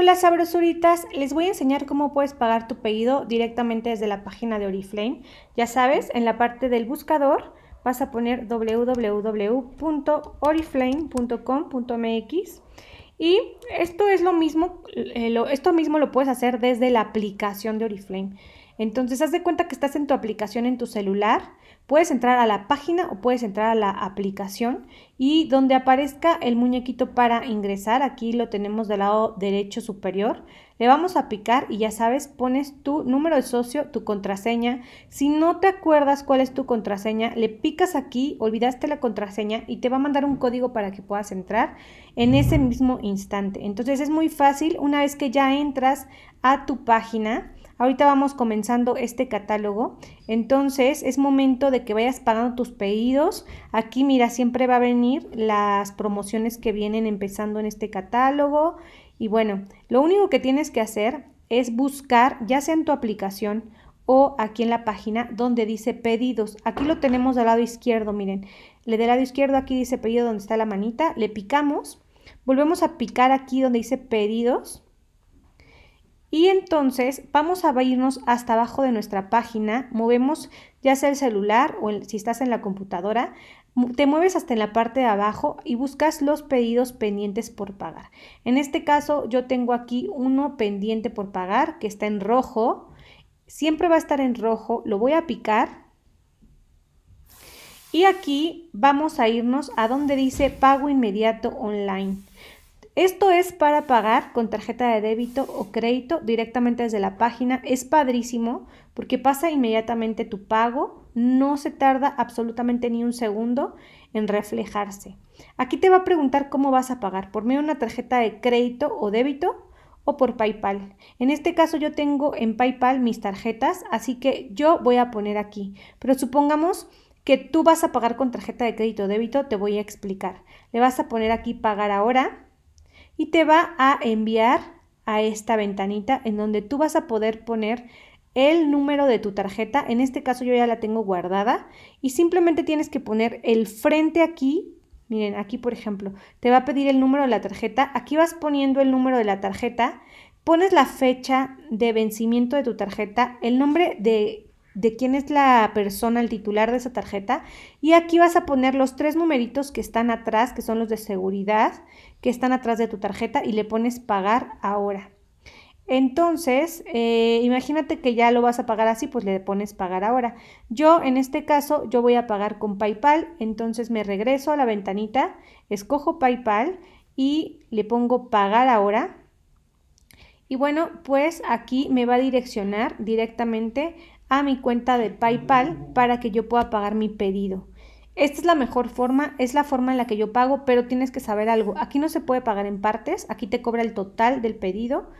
Hola sabrosuritas, les voy a enseñar cómo puedes pagar tu pedido directamente desde la página de Oriflame. Ya sabes, en la parte del buscador vas a poner www.oriflame.com.mx y esto es lo mismo, eh, esto mismo lo puedes hacer desde la aplicación de Oriflame. Entonces, haz de cuenta que estás en tu aplicación en tu celular, puedes entrar a la página o puedes entrar a la aplicación y donde aparezca el muñequito para ingresar, aquí lo tenemos del lado derecho superior, le vamos a picar y ya sabes, pones tu número de socio, tu contraseña. Si no te acuerdas cuál es tu contraseña, le picas aquí, olvidaste la contraseña y te va a mandar un código para que puedas entrar en ese mismo instante. Entonces es muy fácil, una vez que ya entras a tu página, Ahorita vamos comenzando este catálogo, entonces es momento de que vayas pagando tus pedidos. Aquí mira, siempre va a venir las promociones que vienen empezando en este catálogo. Y bueno, lo único que tienes que hacer es buscar, ya sea en tu aplicación o aquí en la página donde dice pedidos. Aquí lo tenemos al lado izquierdo, miren. Le del lado izquierdo aquí dice pedido donde está la manita, le picamos, volvemos a picar aquí donde dice pedidos y entonces vamos a irnos hasta abajo de nuestra página, movemos ya sea el celular o si estás en la computadora, te mueves hasta en la parte de abajo y buscas los pedidos pendientes por pagar. En este caso yo tengo aquí uno pendiente por pagar que está en rojo, siempre va a estar en rojo, lo voy a picar y aquí vamos a irnos a donde dice pago inmediato online. Esto es para pagar con tarjeta de débito o crédito directamente desde la página. Es padrísimo porque pasa inmediatamente tu pago, no se tarda absolutamente ni un segundo en reflejarse. Aquí te va a preguntar cómo vas a pagar, por medio de una tarjeta de crédito o débito o por PayPal. En este caso yo tengo en PayPal mis tarjetas, así que yo voy a poner aquí. Pero supongamos que tú vas a pagar con tarjeta de crédito o débito, te voy a explicar. Le vas a poner aquí pagar ahora y te va a enviar a esta ventanita en donde tú vas a poder poner el número de tu tarjeta. En este caso yo ya la tengo guardada y simplemente tienes que poner el frente aquí. Miren, aquí por ejemplo, te va a pedir el número de la tarjeta. Aquí vas poniendo el número de la tarjeta, pones la fecha de vencimiento de tu tarjeta, el nombre de de quién es la persona, el titular de esa tarjeta. Y aquí vas a poner los tres numeritos que están atrás, que son los de seguridad, que están atrás de tu tarjeta y le pones pagar ahora. Entonces, eh, imagínate que ya lo vas a pagar así, pues le pones pagar ahora. Yo en este caso, yo voy a pagar con PayPal, entonces me regreso a la ventanita, escojo PayPal y le pongo pagar ahora. Y bueno, pues aquí me va a direccionar directamente a mi cuenta de PayPal para que yo pueda pagar mi pedido. Esta es la mejor forma, es la forma en la que yo pago, pero tienes que saber algo. Aquí no se puede pagar en partes, aquí te cobra el total del pedido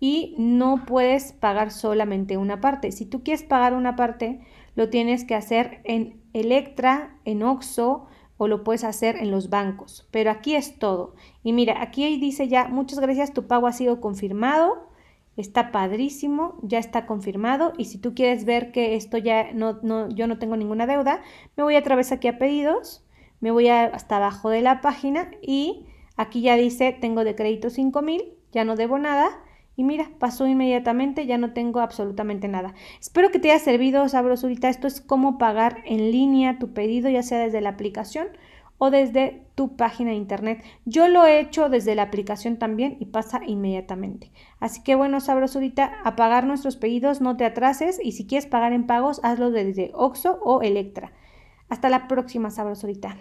y no puedes pagar solamente una parte. Si tú quieres pagar una parte, lo tienes que hacer en Electra, en Oxo o lo puedes hacer en los bancos. Pero aquí es todo. Y mira, aquí dice ya, muchas gracias, tu pago ha sido confirmado. Está padrísimo, ya está confirmado. Y si tú quieres ver que esto ya no, yo no tengo ninguna deuda, me voy a través aquí a pedidos, me voy hasta abajo de la página y aquí ya dice tengo de crédito 5000, ya no debo nada. Y mira, pasó inmediatamente, ya no tengo absolutamente nada. Espero que te haya servido, sabrosurita. Esto es cómo pagar en línea tu pedido, ya sea desde la aplicación o desde tu página de internet. Yo lo he hecho desde la aplicación también y pasa inmediatamente. Así que bueno, sabrosurita, a pagar nuestros pedidos, no te atrases y si quieres pagar en pagos, hazlo desde Oxo o Electra. Hasta la próxima, sabrosurita.